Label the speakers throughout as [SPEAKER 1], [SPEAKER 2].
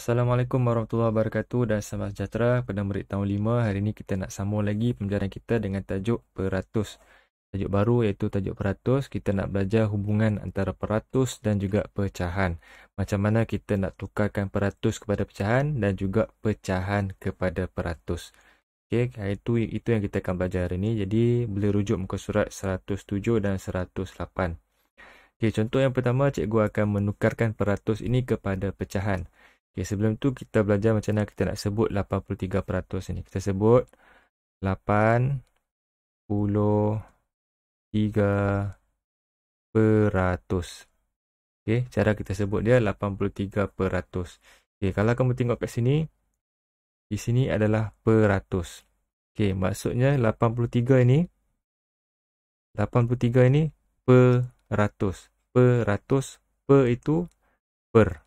[SPEAKER 1] Assalamualaikum warahmatullahi wabarakatuh dan selamat sejahtera pada murid tahun 5. Hari ini kita nak sambung lagi pembelajaran kita dengan tajuk peratus. Tajuk baru iaitu tajuk peratus. Kita nak belajar hubungan antara peratus dan juga pecahan. Macam mana kita nak tukarkan peratus kepada pecahan dan juga pecahan kepada peratus. Okey, itu itu yang kita akan belajar hari ini. Jadi, boleh rujuk muka surat 107 dan 108. Okey, contoh yang pertama, cikgu akan menukarkan peratus ini kepada pecahan. Okay, sebelum tu kita belajar macam mana kita nak sebut 83% ni. Kita sebut 83%. Okay, cara kita sebut dia 83%. Okay, kalau kamu tengok kat sini, di sini adalah peratus. Okay, maksudnya 83 ini, 83 ini peratus. Peratus, per itu per.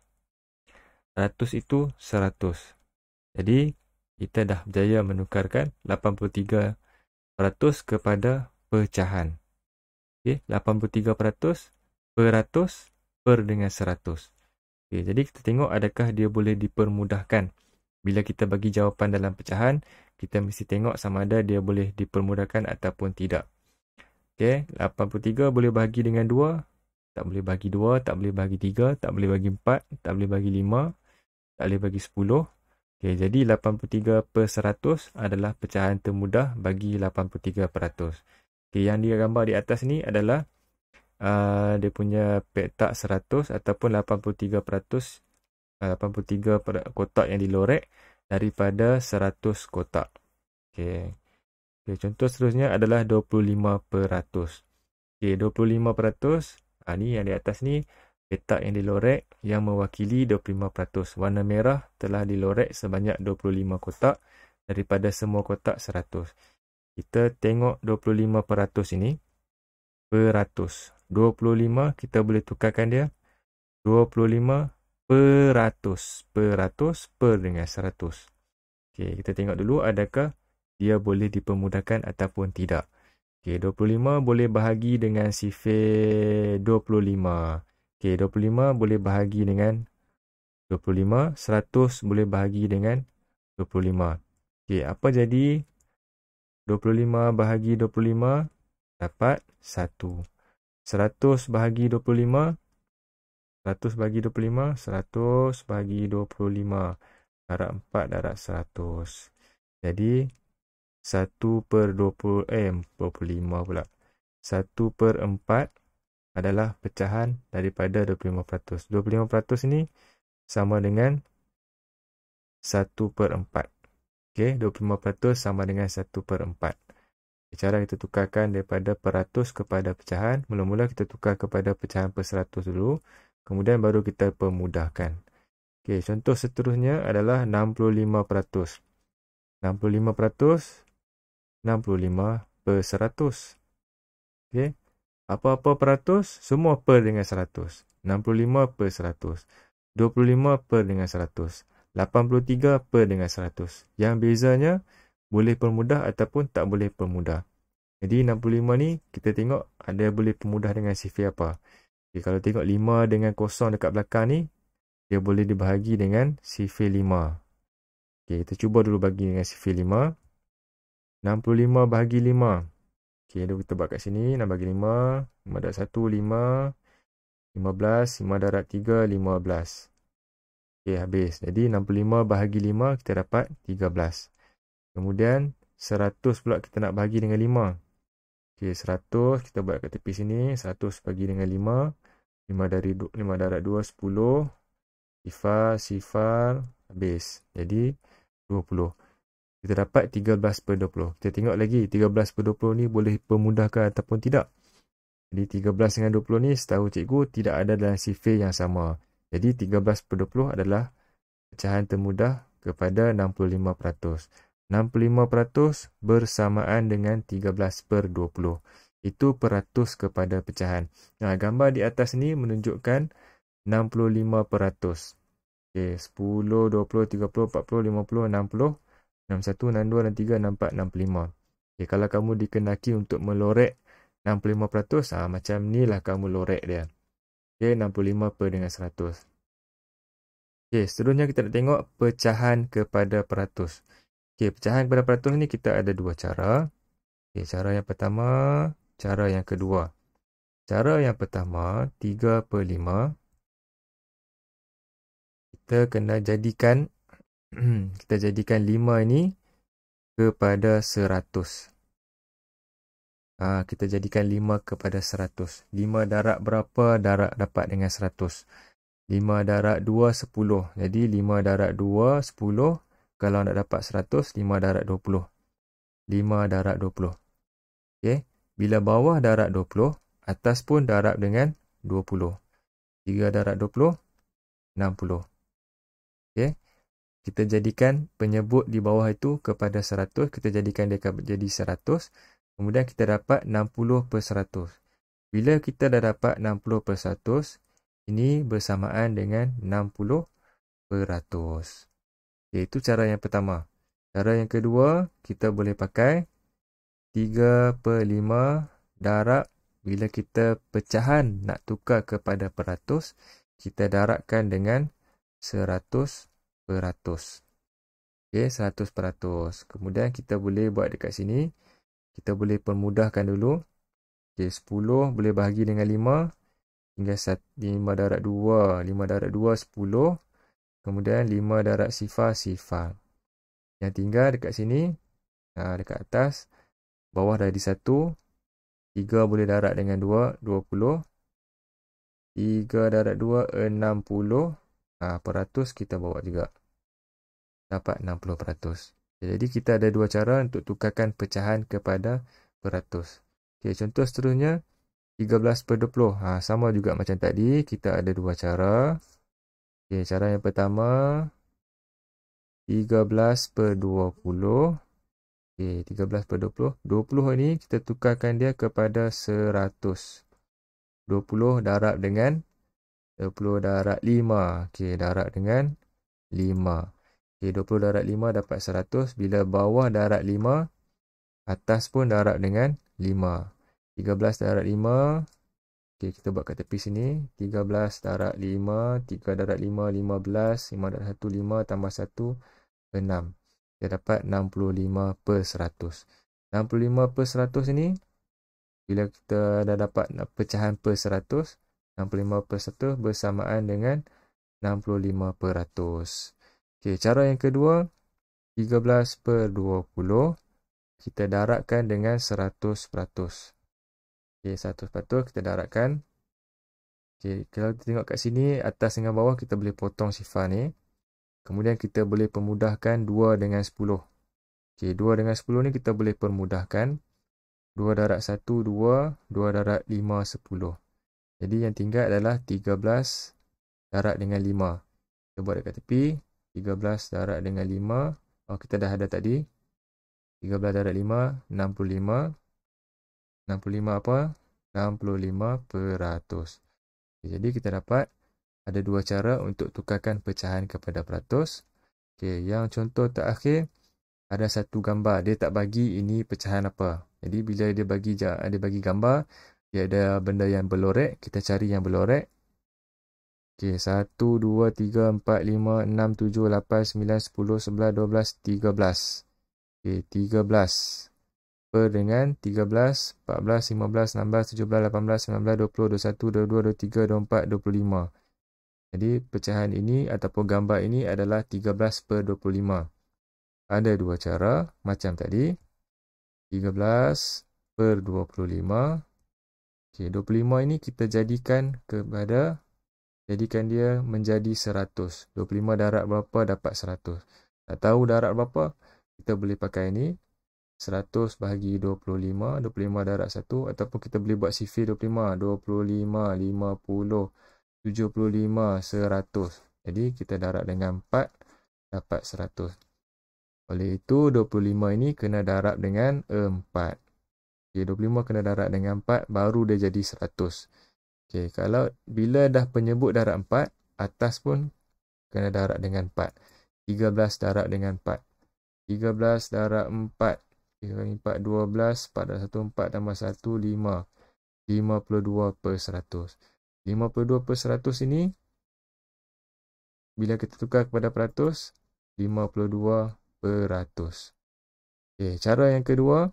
[SPEAKER 1] 100 itu 100. Jadi kita dah berjaya menukarkan 83% kepada pecahan. Okey, 83% peratus per dengan 100. Okey, jadi kita tengok adakah dia boleh dipermudahkan. Bila kita bagi jawapan dalam pecahan, kita mesti tengok sama ada dia boleh dipermudahkan ataupun tidak. Okey, 83 boleh bagi dengan 2. Tak boleh bagi 2, tak boleh bagi 3, tak boleh bagi 4, tak boleh bagi 5, tak boleh bagi 10. Okay, jadi 83 per 100 adalah pecahan termudah bagi 83 peratus. Okay, yang dia gambar di atas ni adalah uh, dia punya petak 100 ataupun 83 peratus, 83 kotak yang dilorek daripada 100 kotak. Okay. Okay, contoh seterusnya adalah 25 peratus. 100. Okay, 25 peratus. 100 ni yang di atas ni Petak yang dilorek yang mewakili 25%. Warna merah telah dilorek sebanyak 25 kotak daripada semua kotak 100. Kita tengok 25 peratus ini. Peratus. 25 kita boleh tukarkan dia. 25 peratus. Peratus per dengan 100. Okay kita tengok dulu adakah dia boleh dipermudahkan ataupun tidak. Okay 25 boleh bahagi dengan sifir 25. Okey, 25 boleh bahagi dengan 25. 100 boleh bahagi dengan 25. Okey, apa jadi? 25 bahagi 25 dapat 1. 100 bahagi 25. 100 bagi 25. 100 bagi 25. Darat 4 darat 100. Jadi, 1 per 20, eh, 25 pula. 1 per 4 adalah pecahan daripada 25%. 25% ini sama dengan 1 per 4. Okay, 25% sama dengan 1 per 4. Cara kita tukarkan daripada peratus kepada pecahan. Mula-mula kita tukar kepada pecahan per 100 dulu. Kemudian baru kita pemudahkan. Okay, contoh seterusnya adalah 65%. 65% 65 per 100. Okay, apa-apa peratus, semua per dengan 100. 65 per 100. 25 per dengan 100. 83 per dengan seratus. Yang bezanya, boleh permudah ataupun tak boleh permudah. Jadi 65 ni, kita tengok ada boleh permudah dengan sifir apa. Okay, kalau tengok 5 dengan kosong dekat belakang ni, dia boleh dibahagi dengan sifir 5. Okay, kita cuba dulu bagi dengan sifir 5. 65 bahagi 5. Okey, dia tebak kat sini. Nak bagi 5. 5 darat 1, 5. 15. 5 darat 3, 15. Okey, habis. Jadi, 65 bahagi 5, kita dapat 13. Kemudian, 100 pula kita nak bahagi dengan 5. Okey, 100. Kita buat kat tepi sini. 100 bagi dengan 5. 5, dari, 5 darat 2, 10. Sifar, sifar, habis. Jadi, 20. 20 kita dapat 13 per 20. Kita tengok lagi 13 per 20 ni boleh permudahkan ataupun tidak. Jadi 13 dengan 20 ni setahu cikgu tidak ada dalam sifir yang sama. Jadi 13 per 20 adalah pecahan termudah kepada 65%. 65% bersamaan dengan 13 per 20. Itu peratus kepada pecahan. Nah, gambar di atas ni menunjukkan 65%. Okay, 10, 20, 30, 40, 50, 60. 61, 62, 63, 64, 65. Okay, kalau kamu dikenaki untuk melorek 65%, ha, ah, macam ni lah kamu lorek dia. Okay, 65 per dengan 100. Okay, seterusnya kita nak tengok pecahan kepada peratus. Okay, pecahan kepada peratus ni kita ada dua cara. Okay, cara yang pertama, cara yang kedua. Cara yang pertama, 3 per 5. Kita kena jadikan Hmm, kita jadikan 5 ini kepada 100. Ha, ah, kita jadikan 5 kepada 100. 5 darab berapa darab dapat dengan 100? 5 darab 2, 10. Jadi 5 darab 2, 10. Kalau nak dapat 100, 5 darab 20. 5 darab 20. Okay. Bila bawah darab 20, atas pun darab dengan 20. 3 darab 20, 60. Okay kita jadikan penyebut di bawah itu kepada 100, kita jadikan dia jadi 100, kemudian kita dapat 60 per 100. Bila kita dah dapat 60 per 100, ini bersamaan dengan 60 per 100. Itu cara yang pertama. Cara yang kedua, kita boleh pakai 3 per 5 darab bila kita pecahan nak tukar kepada peratus, kita darabkan dengan 100 per 100 peratus. Okey, seratus peratus. Kemudian kita boleh buat dekat sini. Kita boleh permudahkan dulu. Okey, sepuluh boleh bahagi dengan lima. Hingga lima darat dua. Lima darat dua, sepuluh. Kemudian lima darat sifar, sifar. Yang tinggal dekat sini. Ah, dekat atas. Bawah dari satu. Tiga boleh darat dengan dua, dua puluh. Tiga darat dua, enam puluh uh, ah, peratus kita bawa juga dapat 60 peratus. Jadi kita ada dua cara untuk tukarkan pecahan kepada peratus. Okay contoh seterusnya 13 per 20. Ha, sama juga macam tadi, kita ada dua cara. Okay cara yang pertama 13 per 20. Okay 13 per 20. 20 ini kita tukarkan dia kepada 100. 20 darab dengan 100. 20 darab 5. Okey, darab dengan 5. Okey, 20 darab 5 dapat 100. Bila bawah darab 5, atas pun darab dengan 5. 13 darat 5. Okey, kita buat kat tepi sini. 13 darat 5. 3 darat 5, 15. 5 darab 1, 5 tambah 1, 6. Kita dapat 65 per 100. 65 per 100 ini, bila kita dah dapat pecahan per 100, 65% bersamaan dengan 65%. Okey, cara yang kedua 13/20 per kita daratkan dengan 100%. Okey, 100% kita daratkan. Okey, kalau kita tengok kat sini atas dengan bawah kita boleh potong sifar ni. Kemudian kita boleh permudahkan 2 dengan 10. Okey, 2 dengan 10 ni kita boleh permudahkan 2 darab 1 2, 2 darab 5 10. Jadi yang tinggal adalah 13 darab dengan 5. Kita buat dekat tepi. 13 darab dengan 5. Oh, kita dah ada tadi. 13 darab 5, 65. 65 apa? 65 peratus. Okay, jadi kita dapat ada dua cara untuk tukarkan pecahan kepada peratus. Okay, yang contoh terakhir, ada satu gambar. Dia tak bagi ini pecahan apa. Jadi bila dia bagi dia bagi gambar, Okay, ada benda yang belorek. Kita cari yang belorek. Okay, 1, 2, 3, 4, 5, 6, 7, 8, 9, 10, 11, 12, 13. Okay, 13. Per dengan 13, 14, 15, 16, 17, 18, 19, 20, 21, 22, 23, 24, 25. Jadi, pecahan ini ataupun gambar ini adalah 13 per 25. Ada dua cara macam tadi. 13 per 25 Okey, 25 ini kita jadikan kepada jadikan dia menjadi 100. 25 darab berapa dapat 100. Tak tahu darab berapa, kita boleh pakai ini. 100 bahagi 25, 25 darab 1 ataupun kita boleh buat sifir 25, 25, 50, 75, 100. Jadi kita darab dengan 4 dapat 100. Oleh itu 25 ini kena darab dengan 4. Okay, 25 kena darat dengan 4 baru dia jadi 100. Okay, kalau bila dah penyebut darat 4, atas pun kena darat dengan 4. 13 darat dengan 4. 13 darat 4. 4, 12, 4, 1, 4, tambah 1, 5, 52 per 100. 52 per 100 ini, bila kita tukar kepada peratus, 52 per 100. Okay, cara yang kedua,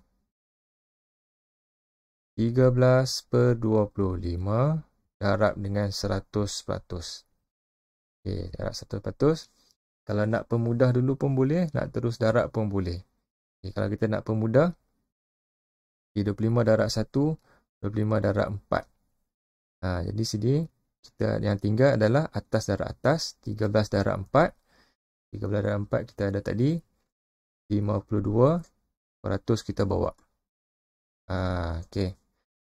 [SPEAKER 1] 13 per 25 darab dengan 100%. Okey, darab 100%. Kalau nak pemudah dulu pun boleh, nak terus darab pun boleh. Okey, kalau kita nak pemudah, 25 darab 1, 25 darab 4. Ha, jadi sini kita yang tinggal adalah atas darab atas, 13 darab 4. 13 darab 4 kita ada tadi, 52 peratus kita bawa. Ha, okay.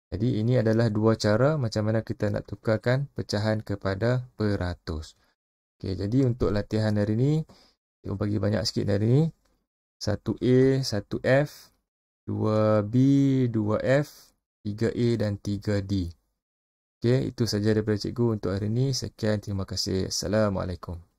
[SPEAKER 1] Jadi ini adalah dua cara macam mana kita nak tukarkan pecahan kepada peratus. Okay, jadi untuk latihan hari ini, kita bagi banyak sikit hari ini. 1A, 1F, 2B, 2F, 3A dan 3D. Okay, itu saja daripada cikgu untuk hari ini. Sekian, terima kasih. Assalamualaikum.